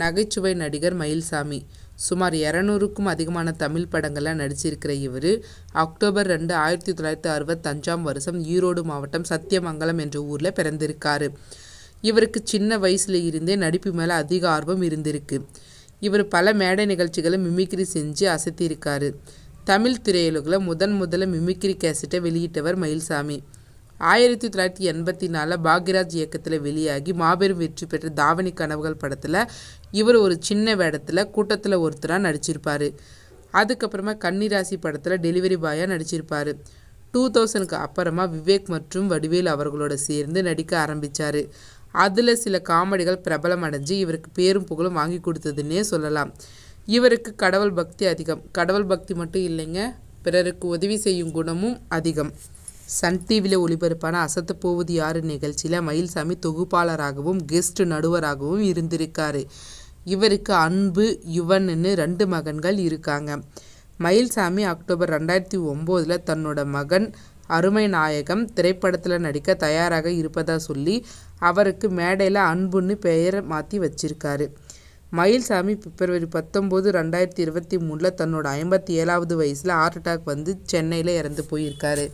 நகைச்சுவை நடிகர் மயில்சாமி சுமார் இரநூறுக்கும் அதிகமான தமிழ் படங்களில் நடிச்சிருக்கிற இவர் அக்டோபர் ரெண்டு ஆயிரத்தி தொள்ளாயிரத்தி அறுபத்தஞ்சாம் வருஷம் ஈரோடு மாவட்டம் சத்தியமங்கலம் என்ற ஊரில் பிறந்திருக்கார் இவருக்கு சின்ன வயசுல இருந்தே நடிப்பு மேலே அதிக ஆர்வம் இருந்திருக்கு இவர் பல மேடை நிகழ்ச்சிகளை மிமிக்ரி செஞ்சு அசத்தியிருக்காரு தமிழ் திரையுலகில் முதன் முதல்ல மிமிக்ரி கேசட்டை வெளியிட்டவர் மயில்சாமி ஆயிரத்தி தொள்ளாயிரத்தி எண்பத்தி நாலில் பாக்யராஜ் இயக்கத்தில் வெளியாகி மாபெரும் வெற்றி பெற்ற தாவணி கனவுகள் படத்தில் இவர் ஒரு சின்ன வேடத்தில் கூட்டத்தில் ஒருத்தராக நடிச்சிருப்பார் அதுக்கப்புறமா கன்னிராசி படத்தில் டெலிவரி பாயாக நடிச்சிருப்பார் டூ தௌசண்ட்க்கு அப்புறமா விவேக் மற்றும் வடிவேல் அவர்களோட சேர்ந்து நடிக்க ஆரம்பித்தார் அதில் சில காமெடிகள் பிரபலம் அடைஞ்சு இவருக்கு பேரும் புகழும் வாங்கி கொடுத்ததுன்னே சொல்லலாம் இவருக்கு கடவுள் பக்தி அதிகம் கடவுள் பக்தி மட்டும் இல்லைங்க பிறருக்கு உதவி செய்யும் குணமும் அதிகம் சன் டிவியில் ஒளிபரப்பான அசத்து போவது யாரு நிகழ்ச்சியில் மயில்சாமி தொகுப்பாளராகவும் கெஸ்ட் நடுவராகவும் இருந்திருக்காரு இவருக்கு அன்பு யுவன்னு ரெண்டு மகன்கள் இருக்காங்க மயில்சாமி அக்டோபர் ரெண்டாயிரத்தி ஒம்போதில் தன்னோட மகன் அருமை நாயகம் திரைப்படத்தில் நடிக்க தயாராக இருப்பதாக சொல்லி அவருக்கு மேடையில் அன்புன்னு பெயர் மாற்றி வச்சிருக்காரு மயில்சாமி பிப்ரவரி பத்தொம்போது ரெண்டாயிரத்தி இருபத்தி மூணில் தன்னோட ஐம்பத்தி ஏழாவது வயசில் ஹார்ட் அட்டாக் வந்து சென்னையில் இறந்து போயிருக்காரு